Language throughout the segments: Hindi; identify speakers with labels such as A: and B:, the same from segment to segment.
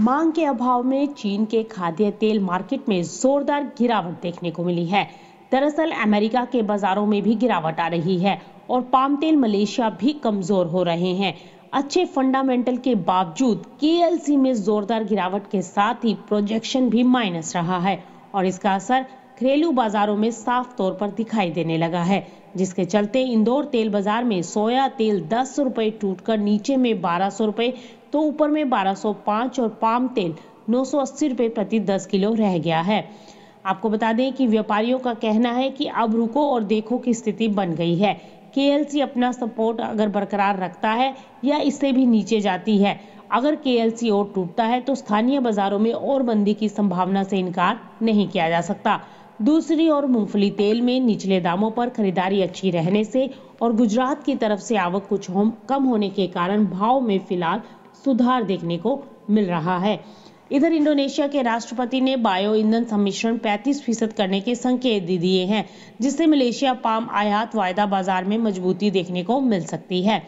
A: मांग के अभाव में चीन के खाद्य तेल मार्केट में जोरदार गिरावट देखने को मिली है दरअसल अमेरिका के बाजारों में भी गिरावट आ रही है और पाम तेल मलेशिया भी कमजोर हो रहे हैं अच्छे फंडामेंटल के बावजूद के में जोरदार गिरावट के साथ ही प्रोजेक्शन भी माइनस रहा है और इसका असर घरेलू बाजारों में साफ तौर पर दिखाई देने लगा है जिसके चलते इंदौर तेल बाजार में सोया तेल दस रुपए टूटकर नीचे में बारह सौ रुपए तो ऊपर में 1205 और पाम तेल नौ रुपए प्रति 10 किलो रह गया है आपको बता दें कि व्यापारियों का कहना है कि अब रुको और देखो की स्थिति बन गई है के अपना सपोर्ट अगर बरकरार रखता है या इससे भी नीचे जाती है अगर के सी और टूटता है तो स्थानीय बाजारों में और मंदी की संभावना से इनकार नहीं किया जा सकता दूसरी ओर मूंगफली तेल में निचले दामों पर खरीदारी अच्छी रहने से और गुजरात की तरफ से आवक कुछ हो कम होने के कारण भाव में फिलहाल सुधार देखने को मिल रहा है इधर इंडोनेशिया के राष्ट्रपति ने बायो ईंधन सम्मिश्रण 35 फीसद करने के संकेत दे दिए हैं जिससे मलेशिया पाम आयात वायदा बाजार में मजबूती देखने को मिल सकती है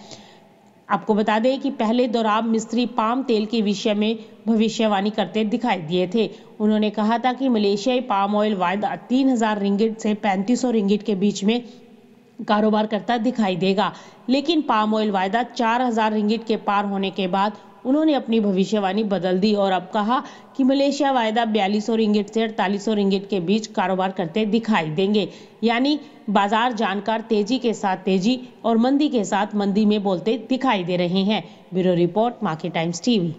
A: आपको बता दें कि पहले दौराब मिस्त्री पाम तेल के विषय में भविष्यवाणी करते दिखाई दिए थे उन्होंने कहा था कि मलेशियाई पाम ऑयल वायदा तीन हजार रिंगिट से सौ रिंगिट के बीच में कारोबार करता दिखाई देगा लेकिन पाम ऑयल वायदा चार हजार रिंगिट के पार होने के बाद उन्होंने अपनी भविष्यवाणी बदल दी और अब कहा कि मलेशिया वायदा बयालीस सौ रिंगिट से अड़तालीस सौ रिंगिट के बीच कारोबार करते दिखाई देंगे यानी बाजार जानकार तेजी के साथ तेजी और मंदी के साथ मंदी में बोलते दिखाई दे रहे हैं bureau report market times TV